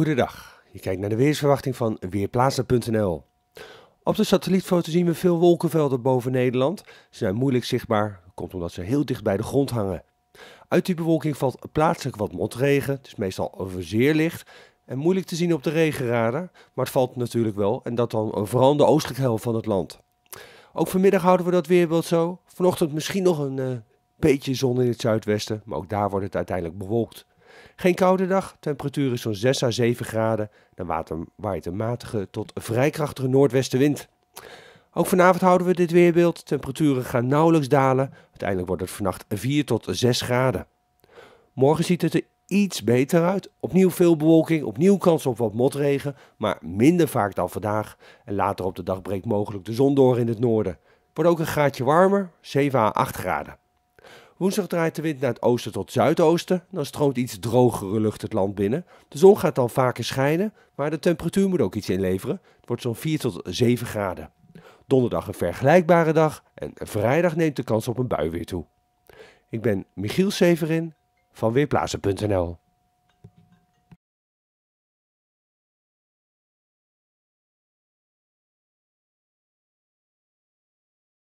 Goedendag, je kijkt naar de weersverwachting van Weerplaatsen.nl. Op de satellietfoto zien we veel wolkenvelden boven Nederland. Ze zijn moeilijk zichtbaar, komt omdat ze heel dicht bij de grond hangen. Uit die bewolking valt plaatselijk wat motregen, het is meestal zeer licht en moeilijk te zien op de regenradar, maar het valt natuurlijk wel en dat dan vooral de oostelijke helft van het land. Ook vanmiddag houden we dat weerbeeld zo. Vanochtend misschien nog een eh, beetje zon in het zuidwesten, maar ook daar wordt het uiteindelijk bewolkt. Geen koude dag, temperatuur is zo'n 6 à 7 graden. Dan waait een matige tot vrij krachtige noordwestenwind. Ook vanavond houden we dit weerbeeld. Temperaturen gaan nauwelijks dalen. Uiteindelijk wordt het vannacht 4 tot 6 graden. Morgen ziet het er iets beter uit. Opnieuw veel bewolking, opnieuw kans op wat motregen, maar minder vaak dan vandaag. En later op de dag breekt mogelijk de zon door in het noorden. Wordt ook een graadje warmer, 7 à 8 graden. Woensdag draait de wind naar het oosten tot zuidoosten. Dan stroomt iets drogere lucht het land binnen. De zon gaat dan vaker schijnen, maar de temperatuur moet ook iets inleveren. Het wordt zo'n 4 tot 7 graden. Donderdag een vergelijkbare dag en vrijdag neemt de kans op een bui weer toe. Ik ben Michiel Severin van Weerplaatsen.nl